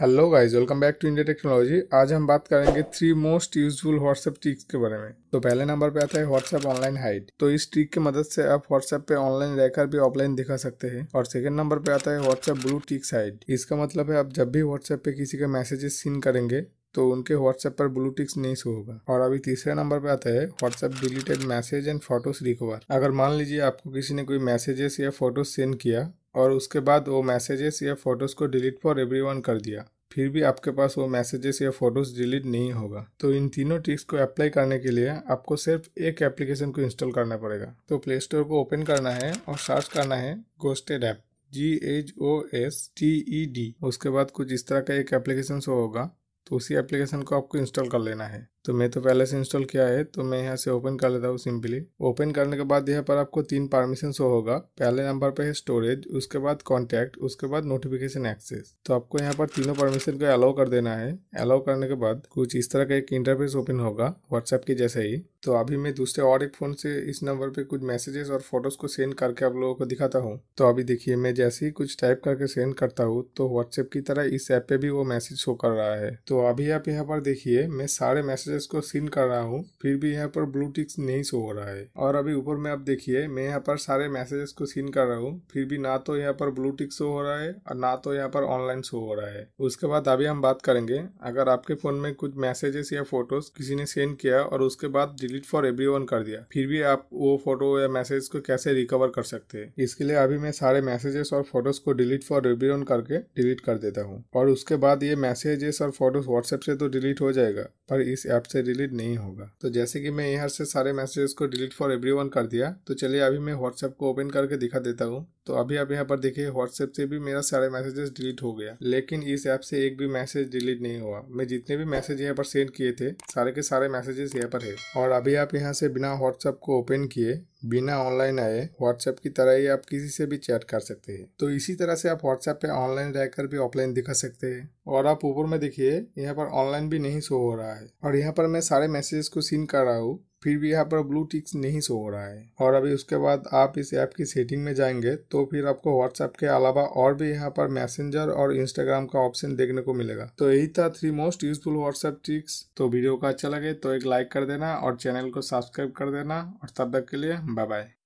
hello guys welcome back to India technology आज हम बात करेंगे three most useful WhatsApp tricks के बारे में तो पहले नंबर पे आता है व्हाट्सएप ऑनलाइन हाइट तो इस ट्रिक की मदद से आप व्हाट्सएप पे ऑनलाइन रहकर भी ऑफलाइन दिखा सकते हैं और सेकंड नंबर पे आता है व्हाट्सएप ब्लू टिक्स हाइट इसका मतलब है आप जब भी व्हाट्सएप पे किसी के मैसेजेस सीन करेंगे तो उनके व्हाट्सएप पर ब्लू टिक्स नहीं शो होगा और अभी तीसरे नंबर पे आता है WhatsApp deleted message and photos recover अगर मान लीजिए आपको किसी ने कोई मैसेजेस या फोटोज सेंड किया और उसके बाद वो मैसेजेस या फोटोज को डिलीट फॉर एवरी कर दिया फिर भी आपके पास वो मैसेजेस या फोटोज डिलीट नहीं होगा तो इन तीनों ट्रिक्स को अप्लाई करने के लिए आपको सिर्फ एक एप्लीकेशन को इंस्टॉल करना पड़ेगा तो प्ले स्टोर को ओपन करना है और सर्च करना है ghosted app G H O S T E D उसके बाद कुछ इस तरह का एक एप्लीकेशन शो होगा तो उसी एप्लीकेशन को आपको इंस्टॉल कर लेना है तो मैं तो पहले से इंस्टॉल किया है तो मैं यहाँ से ओपन कर लेता हूँ सिंपली ओपन करने के बाद यहाँ पर आपको तीन परमिशन शो होगा पहले नंबर पे है स्टोरेज उसके बाद कॉन्टैक्ट उसके बाद नोटिफिकेशन एक्सेस तो आपको यहाँ पर तीनों परमिशन को अलाउ कर देना है अलाउ करने के बाद कुछ इस तरह का एक इंटरफेस ओपन होगा व्हाट्सएप के जैसे ही तो अभी मैं दूसरे और एक फ़ोन से इस नंबर पे कुछ मैसेजेस और फोटोज़ को सेंड करके आप लोगों को दिखाता हूँ तो अभी देखिए मैं जैसे ही कुछ टाइप करके सेंड करता हूँ तो व्हाट्सएप की तरह इस ऐप पे भी वो मैसेज शो कर रहा है तो अभी आप यहाँ पर देखिए मैं सारे मैसेज से को सीन कर रहा हूँ फिर भी यहाँ पर ब्लू टिक्स नहीं शो हो रहा है और अभी ऊपर में आप देखिए मैं यहाँ पर सारे मैसेजेस को सीन कर रहा हूँ फिर भी ना तो यहाँ पर ब्लू टिक्स शो हो रहा है और ना तो यहाँ पर ऑनलाइन शो हो रहा है उसके बाद अभी हम बात करेंगे अगर आपके फोन में कुछ मैसेजेस या फोटोज किसी ने सेंड किया और उसके बाद डिलीट फॉर एवरी कर दिया फिर भी आप वो फोटो या मैसेज को कैसे रिकवर कर सकते हैं इसके लिए अभी मैं सारे मैसेजेस और फोटोज को डिलीट फॉर एवरी करके डिलीट कर देता हूँ और उसके बाद ये मैसेजेस और फोटोज व्हाट्सएप से तो डिलीट हो जाएगा पर इस ऐप ऐप से डिलीट नहीं होगा तो जैसे कि मैं यहाँ से सारे मैसेजेस को डिलीट फॉर एवरीवन कर दिया तो चलिए अभी मैं व्हाट्सएप को ओपन करके दिखा देता हूँ तो अभी आप यहाँ पर देखिए व्हाट्सएप से भी मेरा सारे मैसेजेस डिलीट हो गया लेकिन इस ऐप से एक भी मैसेज डिलीट नहीं हुआ मैं जितने भी मैसेज यहाँ पर सेंड किए थे सारे के सारे मैसेजेस यहाँ पर है और अभी आप यहाँ से बिना व्हाट्सएप को ओपन किए बिना ऑनलाइन आए व्हाट्सएप की तरह ही आप किसी से भी चैट कर सकते हैं तो इसी तरह से आप व्हाट्सएप पे ऑनलाइन रहकर भी ऑफलाइन दिखा सकते हैं और आप ऊपर में देखिए यहाँ पर ऑनलाइन भी नहीं शो हो रहा है और यहाँ पर मैं सारे मैसेजेस को सीन कर रहा हूँ फिर भी यहाँ पर ब्लू टिक्स नहीं शो हो रहा है और अभी उसके बाद आप इस ऐप की सेटिंग में जाएंगे तो फिर आपको व्हाट्सएप के अलावा और भी यहाँ पर मैसेंजर और इंस्टाग्राम का ऑप्शन देखने को मिलेगा तो यही था three most useful WhatsApp tricks तो वीडियो को अच्छा लगे तो एक लाइक कर देना और चैनल को सब्सक्राइब कर देना और तब तक के लिए बाय बाय